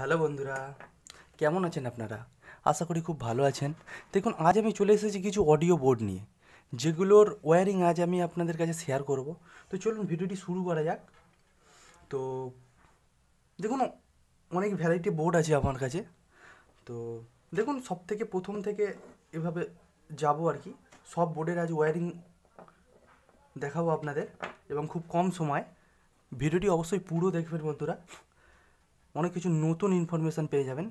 hello বন্ধুরা কেমন আছেন আপনারা আশা করি খুব ভালো আছেন দেখুন আজ আমি চলে এসেছি কিছু অডিও বোর্ড নিয়ে যেগুলোর ওয়ারিং আজ আমি আপনাদের কাছে শেয়ার করব তো চলুন ভিডিওটি শুরু করা যাক তো দেখুন অনেক ভ্যারাইটি বোর্ড আছে আমার কাছে তো দেখুন সব থেকে প্রথম থেকে এভাবে যাব আর কি সব বোর্ডের আজ ওয়্যারিং দেখাবো আপনাদের এবং খুব কম সময় ভিডিওটি অবশ্যই পুরো দেখবেন বন্ধুরা অনেক কিছু নতুন ইনফরমেশান পেয়ে যাবেন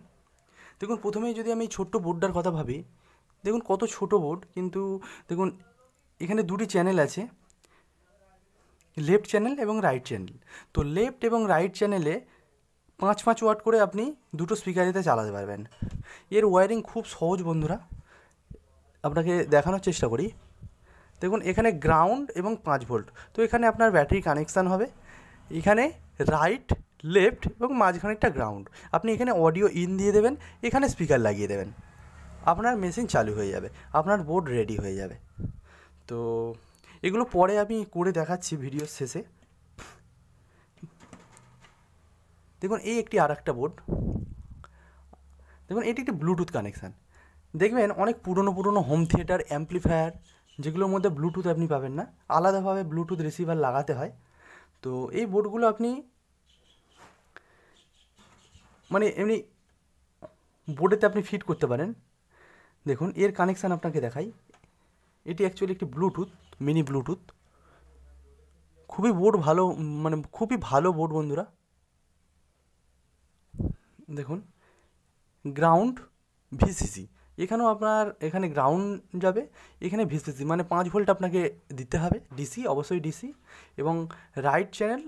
দেখুন প্রথমেই যদি আমি ছোট্ট বোর্ডটার কথা ভাবি দেখুন কত ছোট বোর্ড কিন্তু দেখুন এখানে দুটি চ্যানেল আছে লেফট চ্যানেল এবং রাইট চ্যানেল তো লেফট এবং রাইট চ্যানেলে পাঁচ পাঁচ ওয়াট করে আপনি দুটো স্পিকারেতে চালাতে পারবেন এর ওয়ারিং খুব সহজ বন্ধুরা আপনাকে দেখানোর চেষ্টা করি দেখুন এখানে গ্রাউন্ড এবং পাঁচ ভোল্ট তো এখানে আপনার ব্যাটারি কানেকশান হবে এখানে রাইট লেফট এবং মাঝখানে একটা গ্রাউন্ড আপনি এখানে অডিও ইন দিয়ে দেবেন এখানে স্পিকার লাগিয়ে দেবেন আপনার মেশিন চালু হয়ে যাবে আপনার বোর্ড রেডি হয়ে যাবে তো এগুলো পরে আমি করে দেখাচ্ছি ভিডিও শেষে দেখুন এই একটি আর একটা বোর্ড দেখুন এটি একটি ব্লুটুথ কানেকশান দেখবেন অনেক পুরনো পুরনো হোম থিয়েটার অ্যাম্পলিফায়ার যেগুলোর মধ্যে ব্লুটুথ আপনি পাবেন না আলাদাভাবে ব্লুটুথ রিসিভার লাগাতে হয় তো এই বোর্ডগুলো আপনি মানে এমনি বোর্ডেতে আপনি ফিট করতে পারেন দেখুন এর কানেকশান আপনাকে দেখাই এটি অ্যাকচুয়ালি একটি ব্লুটুথ মিনি ব্লুটুথ খুবই বোর্ড ভালো মানে খুবই ভালো বোর্ড বন্ধুরা দেখুন গ্রাউন্ড ভিসিসি এখানেও আপনার এখানে গ্রাউন্ড যাবে এখানে ভিসিসি মানে পাঁচ ভোল্ট আপনাকে দিতে হবে ডিসি অবশ্যই ডিসি এবং রাইট চ্যানেল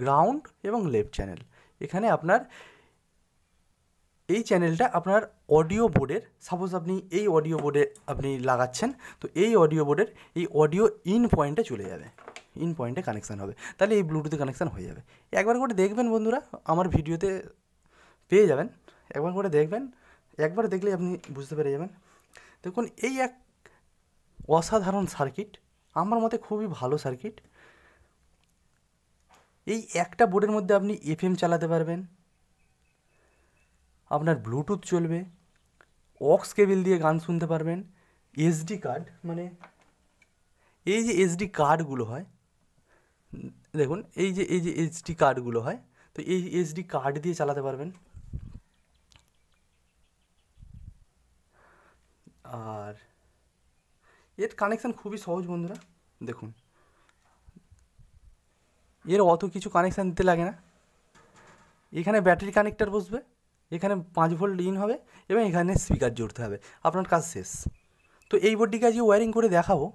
গ্রাউন্ড এবং লেফট চ্যানেল এখানে আপনার এই চ্যানেলটা আপনার অডিও বোর্ডের সাপোজ আপনি এই অডিও বোর্ডে আপনি লাগাচ্ছেন তো এই অডিও বোর্ডের এই অডিও ইন পয়েন্টে চলে যাবে ইন পয়েন্টে কানেকশান হবে তাহলে এই ব্লুটুথে কানেকশান হয়ে যাবে একবার করে দেখবেন বন্ধুরা আমার ভিডিওতে পেয়ে যাবেন একবার করে দেখবেন একবার দেখলে আপনি বুঝতে পেরে যাবেন দেখুন এই এক অসাধারণ সার্কিট আমার মতে খুবই ভালো সার্কিট এই একটা বোর্ডের মধ্যে আপনি এফএম চালাতে পারবেন আপনার ব্লুটুথ চলবে অক্স কেবল দিয়ে গান শুনতে পারবেন এসডি কার্ড মানে এই যে এসডি কার্ড গুলো হয় দেখুন এই যে এই যে এসটি কার্ড গুলো হয় তো এই এসডি কার্ড দিয়ে চালাতে পারবেন আর এইত কানেকশন খুব সহজ বন্ধুরা দেখুন এর আরো কিছু কানেকশন দিতে লাগে না এখানে ব্যাটারি কানেক্টর বুঝবে এখানে পাঁচ ভোল্ট ইন হবে এবং এখানে স্পিকার জুড়তে হবে আপনার কাজ শেষ তো এই বোর্ডটিকে আজকে ওয়ারিং করে দেখাবো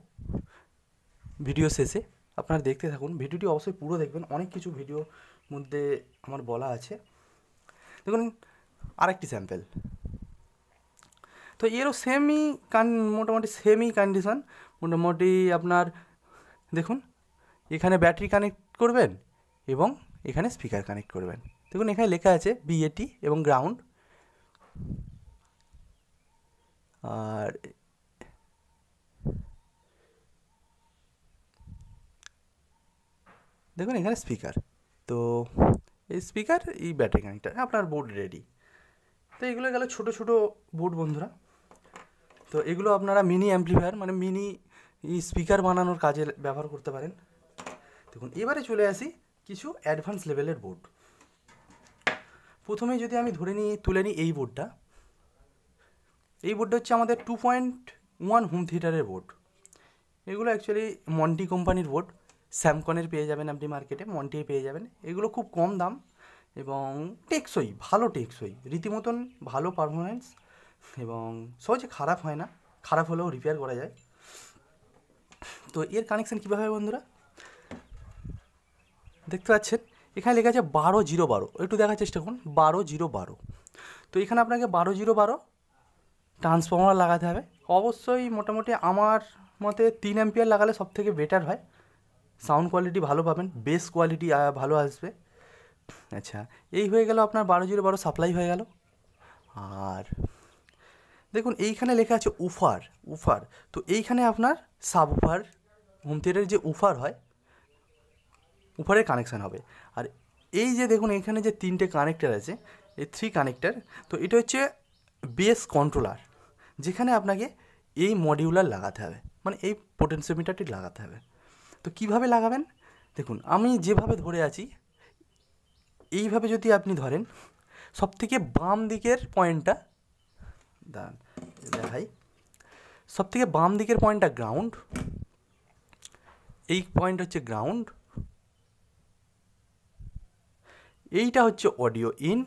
ভিডিও শেষে আপনারা দেখতে থাকুন ভিডিওটি অবশ্যই পুরো দেখবেন অনেক কিছু ভিডিও মধ্যে আমার বলা আছে দেখুন আরেকটি স্যাম্পেল তো এরও সেমই কান মোটামুটি সেমই কন্ডিশন মোটামুটি আপনার দেখুন এখানে ব্যাটারি কানেক্ট করবেন এবং এখানে স্পিকার কানেক্ট করবেন দেখুন এখানে লেখা আছে বিএটি এবং গ্রাউন্ড আর দেখুন এখানে স্পিকার তো এই স্পিকার এই ব্যাটারি কানেক্টার আপনার বোর্ড রেডি তো এগুলো গেল ছোট ছোট বোর্ড বন্ধুরা তো এগুলো আপনারা মিনি অ্যাম্প্লিফায়ার মানে মিনি স্পিকার বানানোর কাজে ব্যবহার করতে পারেন দেখুন এবারে চলে আসি কিছু অ্যাডভান্স লেভেলের বোর্ড প্রথমে যদি আমি ধরে নিই তুলে নিই এই বোর্ডটা এই বোর্ডটা হচ্ছে আমাদের টু পয়েন্ট ওয়ান হোম থিয়েটারের বোর্ড এগুলো অ্যাকচুয়ালি মন্টি কোম্পানির বোর্ড স্যামকনের পেয়ে যাবেন আপনি মার্কেটে মন্টির পেয়ে যাবেন এগুলো খুব কম দাম এবং টেকসই ভালো টেকসই রীতিমতন ভালো পারফরমেন্স এবং সহজে খারাপ হয় না খারাপ হলেও রিপেয়ার করা যায় তো এর কানেকশান কীভাবে বন্ধুরা দেখতে পাচ্ছেন এখানে লেখা আছে বারো জিরো বারো একটু দেখার চেষ্টা করুন বারো জিরো বারো তো এখানে আপনাকে বারো জিরো বারো ট্রান্সফর্মার লাগাতে হবে অবশ্যই মোটামুটি আমার মতে তিন অ্যাম্পিয়ার লাগালে সব থেকে বেটার হয় সাউন্ড কোয়ালিটি ভালো পাবেন বেস কোয়ালিটি ভালো আসবে আচ্ছা এই হয়ে গেল আপনার বারো জিরো বারো সাপ্লাই হয়ে গেল আর দেখুন এইখানে লেখা আছে উফার উফার তো এইখানে আপনার সাব উফার হোম থিয়েটারের যে উফার হয় উপরে কানেকশান হবে আর এই যে দেখুন এখানে যে তিনটে কানেক্টার আছে এই থ্রি কানেক্টার তো এটা হচ্ছে বেস কন্ট্রোলার যেখানে আপনাকে এই মডিউলার লাগাতে হবে মানে এই পোটেন্সিওমিটারটি লাগাতে হবে তো কিভাবে লাগাবেন দেখুন আমি যেভাবে ধরে আছি এইভাবে যদি আপনি ধরেন সব থেকে বাম দিকের পয়েন্টটা দাঁড়ান দেখাই সব থেকে বাম দিকের পয়েন্টটা গ্রাউন্ড এই পয়েন্ট হচ্ছে গ্রাউন্ড এইটা হচ্ছে অডিও ইন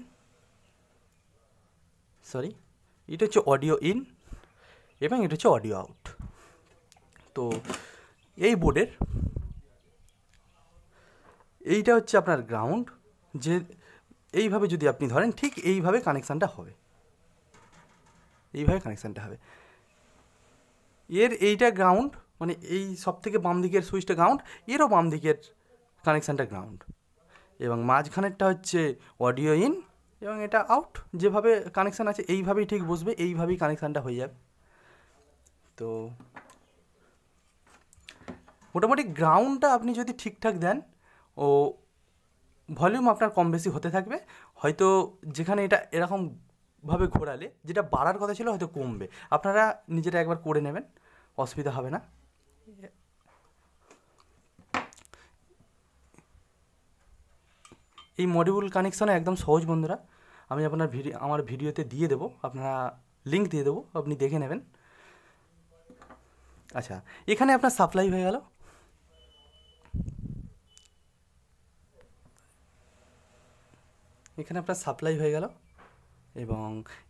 সরি এটা হচ্ছে অডিও ইন এবং এটা হচ্ছে অডিও আউট তো এই বোর্ডের এইটা হচ্ছে আপনার গ্রাউন্ড যে এইভাবে যদি আপনি ধরেন ঠিক এইভাবে কানেকশানটা হবে এইভাবে কানেকশানটা হবে এর এইটা গ্রাউন্ড মানে এই সব থেকে বাম দিকের সুইচটা গ্রাউন্ড এরও বাম দিকের কানেকশানটা গ্রাউন্ড এবং মাঝখানেরটা হচ্ছে অডিও ইন এবং এটা আউট যেভাবে কানেকশান আছে এইভাবেই ঠিক বসবে এইভাবেই কানেকশানটা হয়ে যাবে তো মোটামুটি গ্রাউন্ডটা আপনি যদি ঠিকঠাক দেন ও ভলিউম আপনার কম বেশি হতে থাকবে হয়তো যেখানে এটা এরকম ভাবে ঘোরালে যেটা বাড়ার কথা ছিল হয়তো কমবে আপনারা নিজেরা একবার করে নেবেন অসুবিধা হবে না এই মডিউল কানেকশানে একদম সহজ বন্ধুরা আমি আপনার ভিডিও আমার ভিডিওতে দিয়ে দেবো আপনারা লিঙ্ক দিয়ে দেবো আপনি দেখে নেবেন আচ্ছা এখানে আপনার সাপ্লাই হয়ে গেল এখানে আপনার সাপ্লাই হয়ে গেল এবং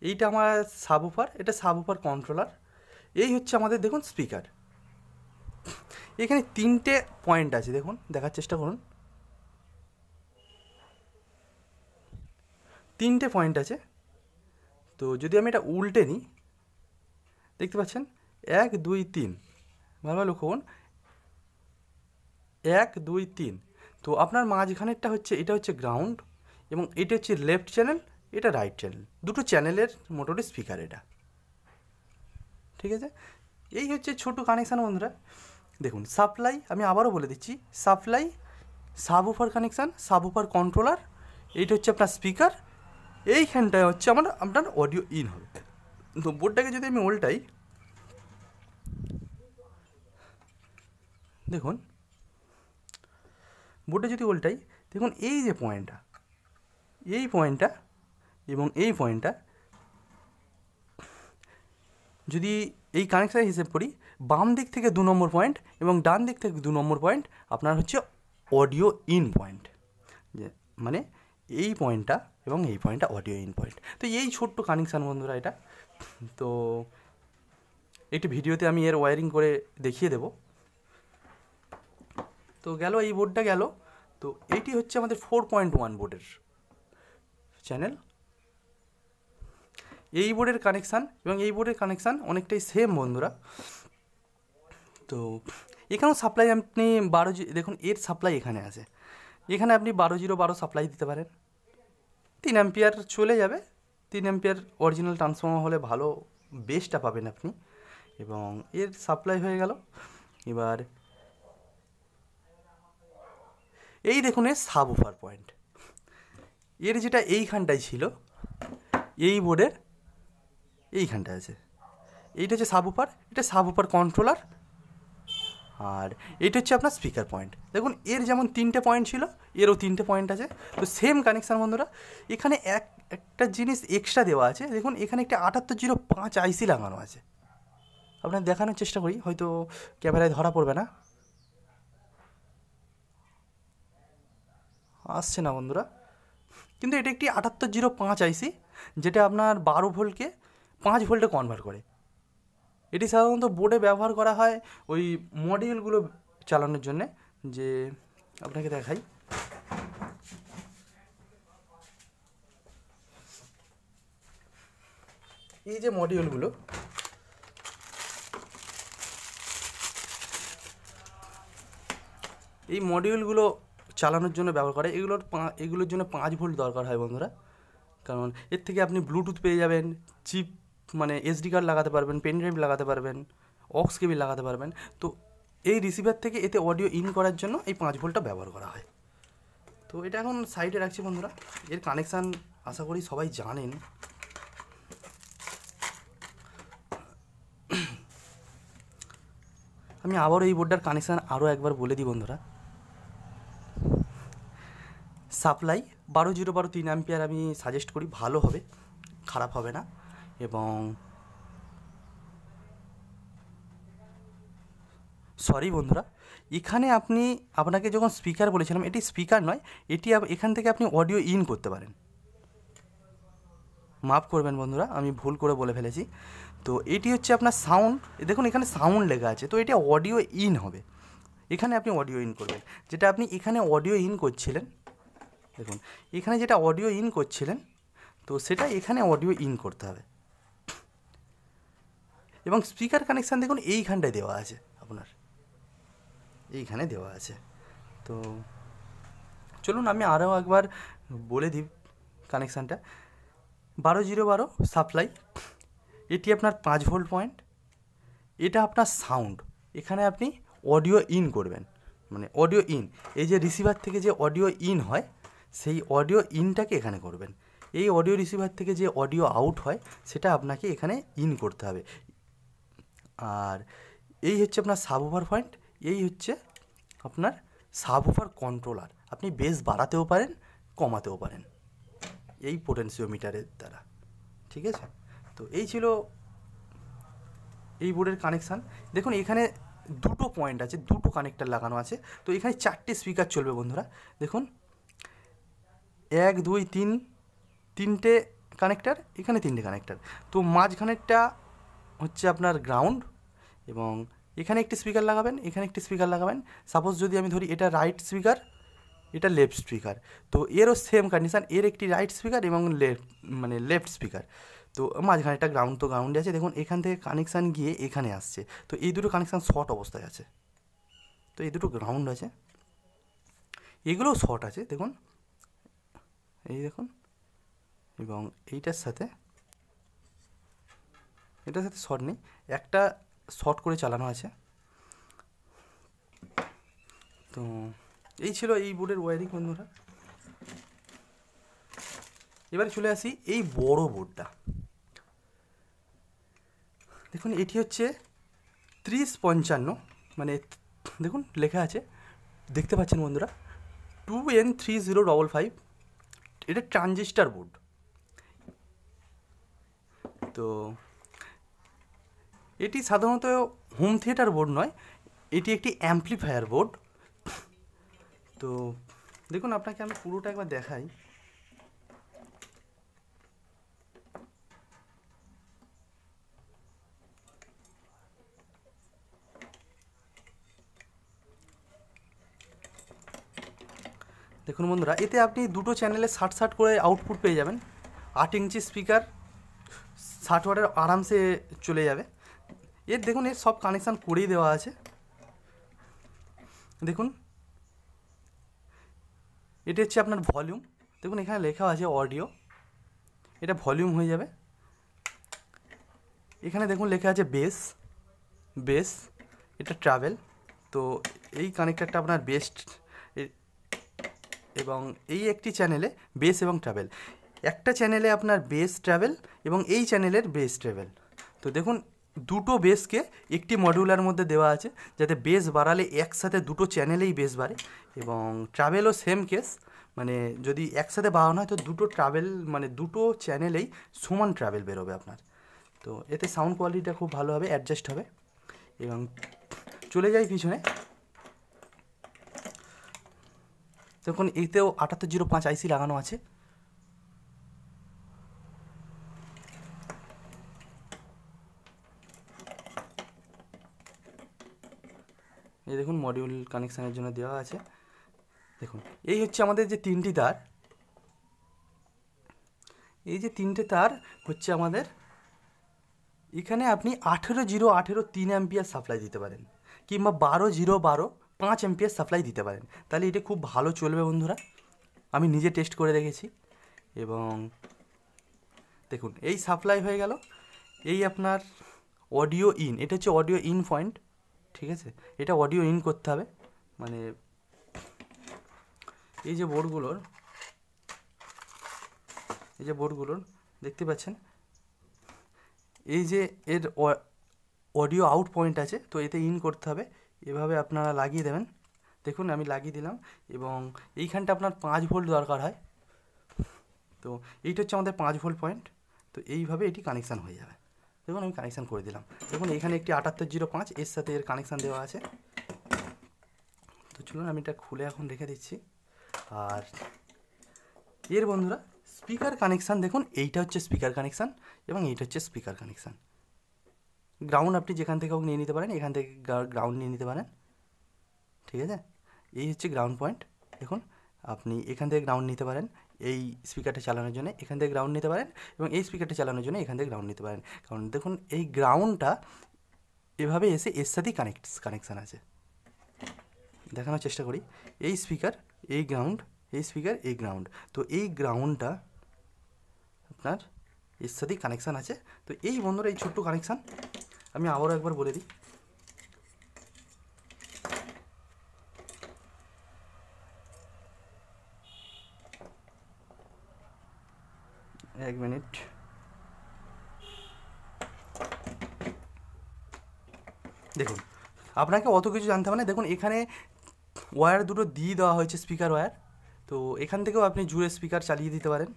এইটা আমার সাব উপার এটা সাব উপার কন্ট্রোলার এই হচ্ছে আমাদের দেখুন স্পিকার এখানে তিনটে পয়েন্ট আছে দেখুন দেখার চেষ্টা করুন তিনটে পয়েন্ট আছে তো যদি আমি এটা উল্টে নিই দেখতে পাচ্ছেন এক দুই তিন ভালোভাবে লক্ষ্য করুন এক দুই তিন তো আপনার মাঝখানেরটা হচ্ছে এটা হচ্ছে গ্রাউন্ড এবং এটা হচ্ছে লেফট চ্যানেল এটা রাইট চ্যানেল দুটো চ্যানেলের মোটামুটি স্পিকার এটা ঠিক আছে এই হচ্ছে ছোট কানেকশান বন্ধুরা দেখুন সাপ্লাই আমি আবারও বলে দিচ্ছি supply subwoofer connection subwoofer controller এইটা হচ্ছে আপনার স্পিকার এইখানটায় হচ্ছে আমার আপনার অডিও ইন হবে তো বোর্ডটাকে যদি আমি উল্টাই দেখুন বোর্ডটা যদি উল্টাই দেখুন এই যে পয়েন্টটা এই পয়েন্টটা এবং এই পয়েন্টটা যদি এই কানেকশান হিসেব করি বাম দিক থেকে দু নম্বর পয়েন্ট এবং ডান দিক থেকে দু নম্বর পয়েন্ট আপনার হচ্ছে অডিও ইন পয়েন্ট মানে এই পয়েন্টটা এবং এই পয়েন্টটা অডিও ইন পয়েন্ট তো এই ছোট্ট কানেকশান বন্ধুরা এটা তো একটি ভিডিওতে আমি এর ওয়ারিং করে দেখিয়ে দেব তো গেল এই বোর্ডটা গেল তো এইটি হচ্ছে আমাদের ফোর পয়েন্ট ওয়ান বোর্ডের চ্যানেল এই বোর্ডের কানেকশান এবং এই বোর্ডের কানেকশান অনেকটাই সেম বন্ধুরা তো এখানেও সাপ্লাই আপনি বারো দেখুন এর সাপ্লাই এখানে আছে এখানে আপনি বারো জিরো বারো সাপ্লাই দিতে পারেন তিন অ্যাম্পিয়ার চলে যাবে তিন অ্যাম্পিয়ার অরিজিনাল ট্রান্সফর্মার হলে ভালো বেস্টটা পাবেন আপনি এবং এর সাপ্লাই হয়ে গেল এবার এই দেখুন এর সাব ওফার পয়েন্ট এর যেটা এইখানটায় ছিল এই বোর্ডের এইখানটায় আছে এইটা হচ্ছে সাব ওফার এটা সাব ওপার কন্ট্রোলার আর এটা হচ্ছে আপনার স্পিকার পয়েন্ট দেখুন এর যেমন তিনটে পয়েন্ট ছিল এরও তিনটে পয়েন্ট আছে তো সেম কানেকশান বন্ধুরা এখানে এক একটা জিনিস এক্সট্রা দেওয়া আছে দেখুন এখানে একটা আটাত্তর জিরো পাঁচ আইসি লাগানো আছে আপনার দেখানোর চেষ্টা করি হয়তো ক্যামেরায় ধরা পড়বে না আসছে না বন্ধুরা কিন্তু এটা একটি আটাত্তর জিরো পাঁচ আইসি যেটা আপনার বারো ভোল্টকে পাঁচ ভোল্টে কনভার্ট করে এটি সাধারণত বোর্ডে ব্যবহার করা হয় ওই মডিউলগুলো চালানোর জন্যে যে আপনাকে দেখাই এই যে মডিউলগুলো এই মডিউলগুলো চালানোর জন্য ব্যবহার করে এগুলোর এগুলোর জন্য পাঁচ ভোল্ট দরকার হয় বন্ধুরা কারণ এর থেকে আপনি ব্লুটুথ পেয়ে যাবেন চিপ মানে এসডি কার্ড লাগাতে পারবেন পেন ড্রাইভ লাগাতে পারবেন অক্স কেবিল লাগাতে পারবেন তো এই রিসিভার থেকে এতে অডিও ইন করার জন্য এই পাঁচ ভোল্টটা ব্যবহার করা হয় তো এটা এখন সাইডে রাখছি বন্ধুরা এর কানেকশান আশা করি সবাই জানেন আমি আবারও এই বোর্ডটার কানেকশান আরও একবার বলে দিই বন্ধুরা সাপ্লাই বারো জিরো বারো তিন অ্যাম্পিয়ার আমি সাজেস্ট করি ভালো হবে খারাপ হবে না এবং সরি বন্ধুরা এখানে আপনি আপনাকে যখন স্পিকার বলেছিলাম এটি স্পিকার নয় এটি এখান থেকে আপনি অডিও ইন করতে পারেন মাফ করবেন বন্ধুরা আমি ভুল করে বলে ফেলেছি তো এটি হচ্ছে আপনার সাউন্ড দেখুন এখানে সাউন্ড লেখা আছে তো এটা অডিও ইন হবে এখানে আপনি অডিও ইন করবেন যেটা আপনি এখানে অডিও ইন করছিলেন দেখুন এখানে যেটা অডিও ইন করছিলেন তো সেটা এখানে অডিও ইন করতে হবে এবং স্পিকার কানেকশান দেখুন এইখানটায় দেওয়া আছে আপনার এইখানে দেওয়া আছে তো চলুন আমি আরও একবার বলে দিই কানেকশানটা বারো জিরো বারো সাপ্লাই এটি আপনার পাঁচ ভোল্ট পয়েন্ট এটা আপনার সাউন্ড এখানে আপনি অডিও ইন করবেন মানে অডিও ইন এই যে রিসিভার থেকে যে অডিও ইন হয় সেই অডিও ইনটাকে এখানে করবেন এই অডিও রিসিভার থেকে যে অডিও আউট হয় সেটা আপনাকে এখানে ইন করতে হবে আর এই হচ্ছে আপনার সাব ওভার পয়েন্ট এই হচ্ছে আপনার সাব ওভার কন্ট্রোলার আপনি বেস বাড়াতেও পারেন কমাতেও পারেন এই পোটেন্সিওমিটারের দ্বারা ঠিক আছে তো এই ছিল এই বোর্ডের কানেকশান দেখুন এখানে দুটো পয়েন্ট আছে দুটো কানেক্টার লাগানো আছে তো এখানে চারটে স্পিকার চলবে বন্ধুরা দেখুন এক দুই তিন তিনটে কানেক্টার এখানে তিনটে কানেক্টার তো মাঝখানেরটা হচ্ছে আপনার গ্রাউন্ড এবং এখানে একটি স্পিকার লাগাবেন এখানে একটি স্পিকার লাগাবেন সাপোজ যদি আমি ধরি এটা রাইট স্পিকার এটা লেফট স্পিকার তো এরও সেম কন্ডিশান এর একটি রাইট স্পিকার এবং লেফট মানে লেফট স্পিকার তো মাঝখানে একটা গ্রাউন্ড তো গ্রাউন্ডে আছে দেখুন এখান থেকে কানেকশান গিয়ে এখানে আসছে তো এই দুটো কানেকশান শর্ট অবস্থায় আছে তো এই দুটো গ্রাউন্ড আছে এগুলোও শর্ট আছে দেখুন এই দেখুন এবং এইটার সাথে এটার সাথে শর্ট নেই একটা শর্ট করে চালানো আছে তো এই ছিল এই বোর্ডের ওয়ারিং বন্ধুরা এবারে চলে আসি এই বড় বোর্ডটা দেখুন এটি হচ্ছে ত্রিশ পঞ্চান্ন মানে দেখুন লেখা আছে দেখতে পাচ্ছেন বন্ধুরা two N three zero double five এটা ট্রানজিস্টার বোর্ড তো এটি সাধারণত হোম থিয়েটার বোর্ড নয় এটি একটি অ্যাম্পলিফায়ার বোর্ড তো দেখুন আপনাকে আমি পুরোটা একবার দেখাই দেখুন বন্ধুরা এতে আপনি দুটো চ্যানেলে ষাট ষাট করে আউটপুট পেয়ে যাবেন আট ইঞ্চি স্পিকার ষাট ওয়াটের আরামসে চলে যাবে এর দেখুন এর সব কানেকশান করেই দেওয়া আছে দেখুন এটা হচ্ছে আপনার ভলিউম দেখুন এখানে লেখা আছে অডিও এটা ভলিউম হয়ে যাবে এখানে দেখুন লেখা আছে বেস বেস এটা ট্রাভেল তো এই কানেক্টারটা আপনার বেস্ট এবং এই একটি চ্যানেলে বেস এবং ট্রাভেল একটা চ্যানেলে আপনার বেস ট্রাভেল এবং এই চ্যানেলের বেস ট্রাভেল তো দেখুন দুটো বেসকে একটি মডিউলার মধ্যে দেওয়া আছে যাতে বেস বাড়ালে একসাথে দুটো চ্যানেলেই বেস বাড়ে এবং ট্রাভেলও সেম কেস মানে যদি একসাথে বাড়ানো হয় তো দুটো ট্রাভেল মানে দুটো চ্যানেলেই সমান ট্রাভেল বেরোবে আপনার তো এতে সাউন্ড কোয়ালিটিটা খুব ভালো হবে অ্যাডজাস্ট হবে এবং চলে যাই পিছনে তখন এতেও আটাত্তর জিরো পাঁচ আইসি লাগানো আছে দেখুন মডিউল কানেকশানের জন্য দেওয়া আছে দেখুন এই হচ্ছে আমাদের যে তিনটি তার এই যে তিনটে তার হচ্ছে আমাদের এখানে আপনি আঠেরো জিরো আঠেরো তিন অ্যাম্পিয়ার সাপ্লাই দিতে পারেন কিংবা বারো জিরো বারো পাঁচ অ্যাম্পিয়ার সাপ্লাই দিতে পারেন তাহলে এটা খুব ভালো চলবে বন্ধুরা আমি নিজে টেস্ট করে দেখেছি এবং দেখুন এই সাপ্লাই হয়ে গেল এই আপনার অডিও ইন এটা হচ্ছে অডিও ইন পয়েন্ট ঠিক আছে এটা অডিও ইন করতে হবে মানে এই যে বোর্ডগুলোর এই যে বোর্ডগুলোর দেখতে পাচ্ছেন এই যে এর অডিও আউট পয়েন্ট আছে তো এতে ইন করতে হবে এভাবে আপনারা লাগিয়ে দেবেন দেখুন আমি লাগিয়ে দিলাম এবং এইখানটা আপনার পাঁচ ভোল্ট দরকার হয় তো এইটা হচ্ছে আমাদের পাঁচ ভোল্ট পয়েন্ট তো এইভাবে এটি কানেকশান হয়ে যাবে দেখুন আমি কানেকশান করে দিলাম দেখুন এখানে একটি আটাত্তর জিরো পাঁচ এর সাথে এর কানেকশান দেওয়া আছে তো চলুন আমি এটা খুলে এখন রেখে দিচ্ছি আর এর বন্ধুরা স্পিকার কানেকশান দেখুন এইটা হচ্ছে স্পিকার কানেকশান এবং এইটা হচ্ছে স্পিকার কানেকশান গ্রাউন্ড আপনি যেখান থেকে হোক নিয়ে নিতে পারেন এখান থেকে গ্রাউন্ড নিয়ে নিতে পারেন ঠিক আছে এই হচ্ছে গ্রাউন্ড পয়েন্ট দেখুন আপনি এখান থেকে গ্রাউন্ড নিতে পারেন এই স্পিকারটা চালানোর জন্য এখান থেকে গ্রাউন্ড নিতে পারেন এবং এই স্পিকারটা চালানোর জন্য এখান থেকে গ্রাউন্ড নিতে পারেন কারণ দেখুন এই গ্রাউন্ডটা এভাবে এসে এর সাথেই কানেক্ট কানেকশান আছে দেখানোর চেষ্টা করি এই স্পিকার এই গ্রাউন্ড এই স্পিকার এই গ্রাউন্ড তো এই গ্রাউন্ডটা আপনার এর সাথেই কানেকশান আছে তো এই বন্ধুরা এই ছোট্ট কানেকশান আমি আবারও একবার বলে দিই এক মিনিট দেখুন আপনাকে অত কিছু জানতে হবে না দেখুন এখানে ওয়্যার দুটো দিয়ে দেওয়া হয়েছে স্পিকার ওয়্যার তো এখান থেকেও আপনি জুড়ে স্পিকার চালিয়ে দিতে পারেন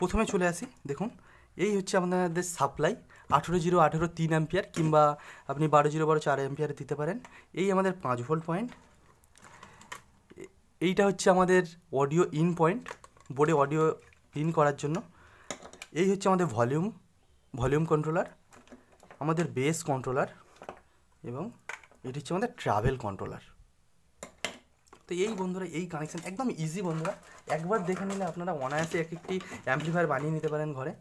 প্রথমে চলে আসি দেখুন এই হচ্ছে আপনাদের সাপ্লাই আঠেরো জিরো আঠেরো তিন অ্যাম্পিয়ার কিংবা আপনি বারো জিরো বারো চার অ্যাম্পিয়ার দিতে পারেন এই আমাদের পাঁচ ভোল্ট পয়েন্ট এইটা হচ্ছে আমাদের অডিও ইন পয়েন্ট বোর্ডে অডিও ইন করার জন্য এই হচ্ছে আমাদের ভলিউম ভলিউম কন্ট্রোলার আমাদের বেস কন্ট্রোলার এবং এটি হচ্ছে আমাদের ট্রাভেল কন্ট্রোলার তো এই বন্ধুরা এই কানেকশান একদম ইজি বন্ধুরা একবার দেখে নিলে আপনারা অনায়াসে এক একটি অ্যাম্পলিফায়ার বানিয়ে নিতে পারেন ঘরে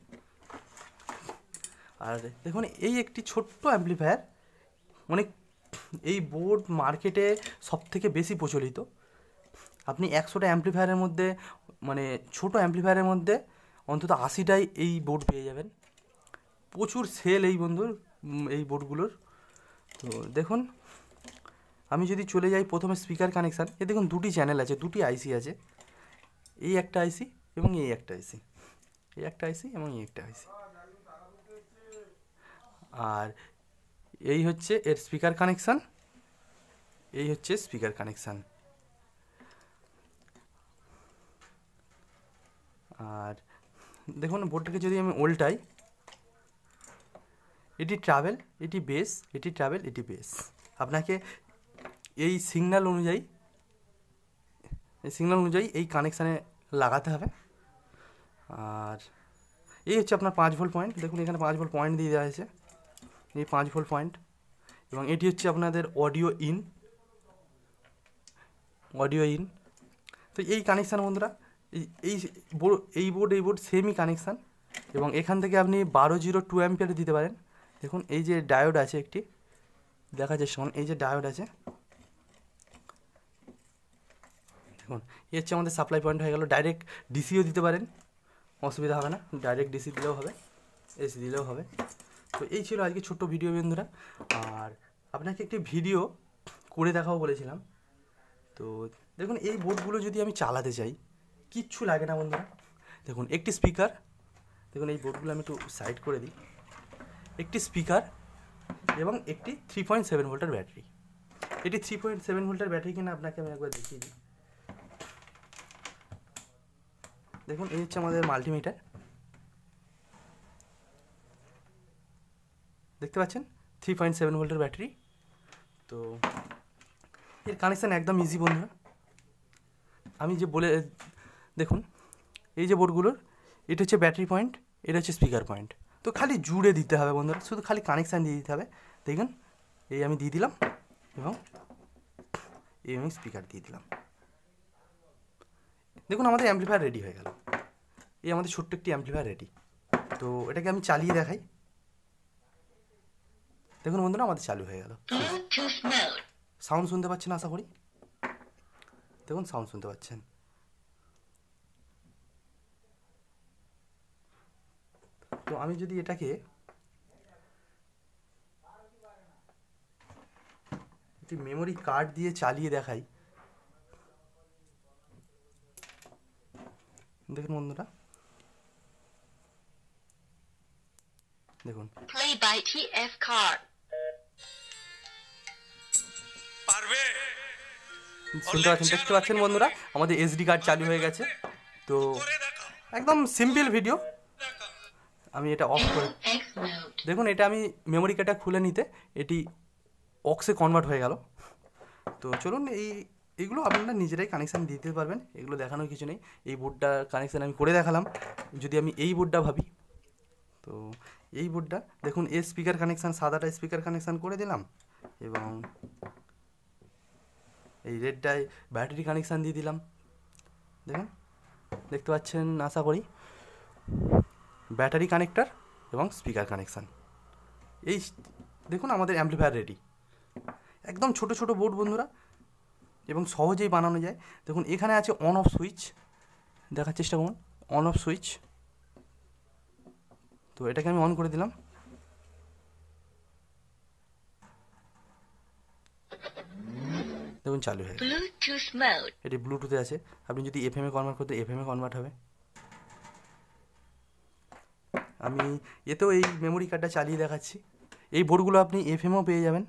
আর দেখুন এই একটি ছোট্ট অ্যাম্প্লিফায়ার অনেক এই বোর্ড মার্কেটে সব থেকে বেশি প্রচলিত আপনি একশোটা অ্যাম্প্লিফায়ারের মধ্যে মানে ছোট অ্যাম্প্লিফায়ারের মধ্যে অন্তত আশিটাই এই বোর্ড পেয়ে যাবেন প্রচুর সেল এই বন্ধুর এই বোর্ডগুলোর তো দেখুন আমি যদি চলে যাই প্রথমে স্পিকার কানেকশান এ দেখুন দুটি চ্যানেল আছে দুটি আইসি আছে এই একটা আইসি এবং এই একটা আইসি এই একটা আইসি এবং এই একটা আইসি আর এই হচ্ছে এর স্পিকার কানেকশান এই হচ্ছে স্পিকার কানেকশান আর দেখুন বোর্ডটাকে যদি আমি উল্টাই এটি ট্রাভেল এটি বেস এটি ট্রাভেল এটি বেস আপনাকে এই সিগন্যাল অনুযায়ী এই সিগনাল অনুযায়ী এই কানেকশানে লাগাতে হবে আর এই হচ্ছে আপনার পাঁচ ভোল পয়েন্ট দেখুন এখানে পাঁচ ভোল পয়েন্ট দিয়ে দেওয়া হয়েছে এই পাঁচ ভোল্ট পয়েন্ট এবং এটি হচ্ছে আপনাদের অডিও ইন অডিও ইন তো এই কানেকশান বন্ধুরা এই বোর্ড এই বোর্ড এই বোর্ড সেমই কানেকশান এবং এখান থেকে আপনি বারো জিরো টু অ্যাম্পিয়ার দিতে পারেন দেখুন এই যে ডায়োড আছে একটি দেখা যাচ্ছে শোন এই যে ডায়োড আছে দেখুন এই হচ্ছে আমাদের সাপ্লাই পয়েন্ট হয়ে গেল ডাইরেক্ট ডিসিও দিতে পারেন অসুবিধা হবে না ডাইরেক্ট ডিসি দিলেও হবে এসি দিলেও হবে তো এই ছিল আজকে ছোট্ট ভিডিও বন্ধুরা আর আপনাকে একটি ভিডিও করে দেখাও বলেছিলাম তো দেখুন এই বোর্ডগুলো যদি আমি চালাতে চাই কিচ্ছু লাগে না বন্ধুরা দেখুন একটি স্পিকার দেখুন এই বোর্ডগুলো আমি একটু সাইড করে দিই একটি স্পিকার এবং একটি থ্রি পয়েন্ট সেভেন ভোল্টার ব্যাটারি এটি থ্রি পয়েন্ট সেভেন ভোল্টার ব্যাটারি কিনা আপনাকে আমি একবার দেখিয়ে দিই দেখুন এই হচ্ছে আমাদের মাল্টিমিটার দেখতে পাচ্ছেন থ্রি পয়েন্ট সেভেন ভোল্টের ব্যাটারি তো এর কানেকশান একদম ইজি বন্ধুরা আমি যে বলে দেখুন এই যে বোর্ডগুলোর এটা হচ্ছে ব্যাটারি পয়েন্ট এটা হচ্ছে স্পিকার পয়েন্ট তো খালি জুড়ে দিতে হবে বন্ধুরা শুধু খালি কানেকশান দিয়ে দিতে হবে দেখুন এই আমি দিয়ে দিলাম এবং এই আমি স্পিকার দিয়ে দিলাম দেখুন আমাদের অ্যাম্পলিফায়ার রেডি হয়ে গেল এই আমাদের ছোট্ট একটি অ্যাম্পলিফায়ার রেডি তো এটাকে আমি চালিয়ে দেখাই দেখুন বন্ধুরা আমাদের চালু হয়ে গেল সাউন্ড শুনতে পাচ্ছেন আশা করি দেখুন সাউন্ড শুনতে পাচ্ছেন তো আমি যদি এটাকে একটি মেমোরি কার্ড দিয়ে চালিয়ে দেখাই দেখুন বন্ধুরা দেখুন প্লে বাই টিএফ কার্ড শুনতে পাচ্ছেন দেখতে পাচ্ছেন বন্ধুরা আমাদের এসডি কার্ড চালু হয়ে গেছে তো একদম সিম্পল ভিডিও আমি এটা অফ করে দেখুন এটা আমি মেমোরি কার্ডটা খুলে নিতে এটি অক্সে কনভার্ট হয়ে গেল তো চলুন এই এগুলো আপনারা নিজেরাই কানেকশান দিতে পারবেন এগুলো দেখানোর কিছু নেই এই বোর্ডটার কানেকশান আমি করে দেখালাম যদি আমি এই বোর্ডটা ভাবি তো এই বোর্ডটা দেখুন এ স্পিকার কানেকশান সাদাটা স্পিকার কানেকশান করে দিলাম এবং এই রেডটায় ব্যাটারি কানেকশান দিয়ে দিলাম দেখুন দেখতে পাচ্ছেন আশা করি ব্যাটারি কানেক্টার এবং স্পিকার কানেকশান এই দেখুন আমাদের অ্যাম্পলিফায়ার রেডি একদম ছোট ছোট বোর্ড বন্ধুরা এবং সহজেই বানানো যায় দেখুন এখানে আছে অন অফ সুইচ দেখার চেষ্টা করুন অন অফ সুইচ তো এটাকে আমি অন করে দিলাম দেখুন চালু হয়ে গেছে এটি ব্লুটুথে আছে আপনি যদি এফ এ কনভার্ট করতে এ কনভার্ট হবে আমি এতেও এই মেমোরি কার্ডটা চালিয়ে দেখাচ্ছি এই বোর্ডগুলো আপনি এফ এমও পেয়ে যাবেন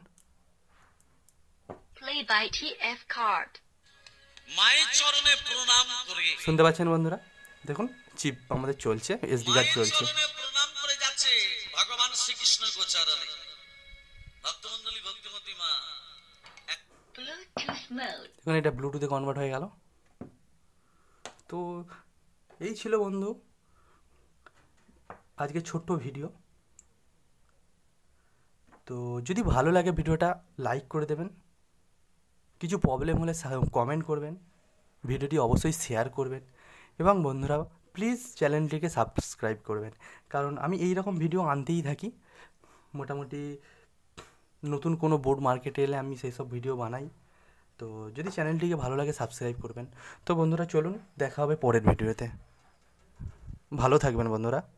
শুনতে পাচ্ছেন বন্ধুরা দেখুন চিপ আমাদের চলছে এসডি কার্ড চলছে ভগবান শ্রীকৃষ্ণ ভক্তমন্ডলী ভক্তিমতী মা এখানে এটা ব্লুটুথে কনভার্ট হয়ে গেল তো এই ছিল বন্ধু আজকে ছোট্ট ভিডিও তো যদি ভালো লাগে ভিডিওটা লাইক করে দেবেন কিছু প্রবলেম হলে কমেন্ট করবেন ভিডিওটি অবশ্যই শেয়ার করবেন এবং বন্ধুরা প্লিজ চ্যানেলটিকে সাবস্ক্রাইব করবেন কারণ আমি এই রকম ভিডিও আনতেই থাকি মোটামুটি নতুন কোনো বোর্ড মার্কেটে এলে আমি সেই সব ভিডিও বানাই তো যদি চ্যানেলটিকে ভালো লাগে সাবস্ক্রাইব করবেন তো বন্ধুরা চলুন দেখা হবে পরের ভিডিওতে ভালো থাকবেন বন্ধুরা